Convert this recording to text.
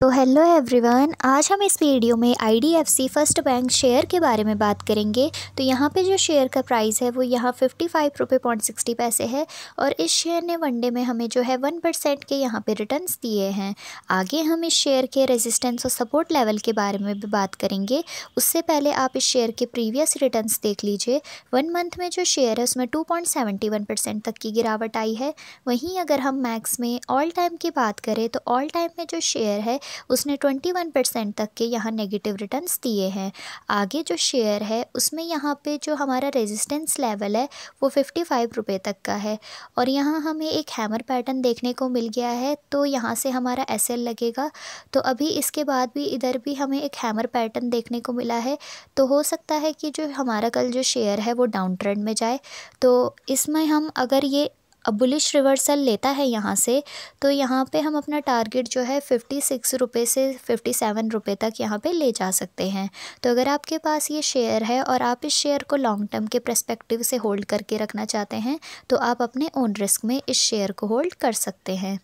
तो hello everyone आज हम इस वीडियो में आईडीएफसी फर्स्ट बैंक शेयर के बारे में बात करेंगे तो यहाँ पे जो शेयर का प्राइस है वो यहाँ फिफ्टी फाइव रुपये पॉइंट सिक्सटी पैसे है और इस शेयर ने वनडे में हमें जो है वन परसेंट के यहाँ पे रिटर्न्स दिए हैं आगे हम इस शेयर के रेजिस्टेंस और सपोर्ट लेवल के बारे में भी बात करेंगे उससे पहले आप इस शेयर के प्रीवियस रिटर्न देख लीजिए वन मंथ में जो शेयर है उसमें two point seventy one percent तक की गिरावट आई है वहीं अगर हम मैक्स में ऑल टाइम की बात करें तो ऑल टाइम में जो शेयर है उसने 21 परसेंट तक के यहाँ नेगेटिव रिटर्न्स दिए हैं आगे जो शेयर है उसमें यहाँ पे जो हमारा रेजिस्टेंस लेवल है वो फिफ्टी फाइव रुपये तक का है और यहाँ हमें एक हैमर पैटर्न देखने को मिल गया है तो यहाँ से हमारा एस लगेगा तो अभी इसके बाद भी इधर भी हमें एक हैमर पैटर्न देखने को मिला है तो हो सकता है कि जो हमारा कल जो शेयर है वो डाउन ट्रेंड में जाए तो इसमें हम अगर ये अब बुलिश रिवर्सल लेता है यहाँ से तो यहाँ पे हम अपना टारगेट जो है फिफ्टी सिक्स रुपये से फिफ्टी सेवन रुपये तक यहाँ पे ले जा सकते हैं तो अगर आपके पास ये शेयर है और आप इस शेयर को लॉन्ग टर्म के प्रस्पेक्टिव से होल्ड करके रखना चाहते हैं तो आप अपने ओन रिस्क में इस शेयर को होल्ड कर सकते हैं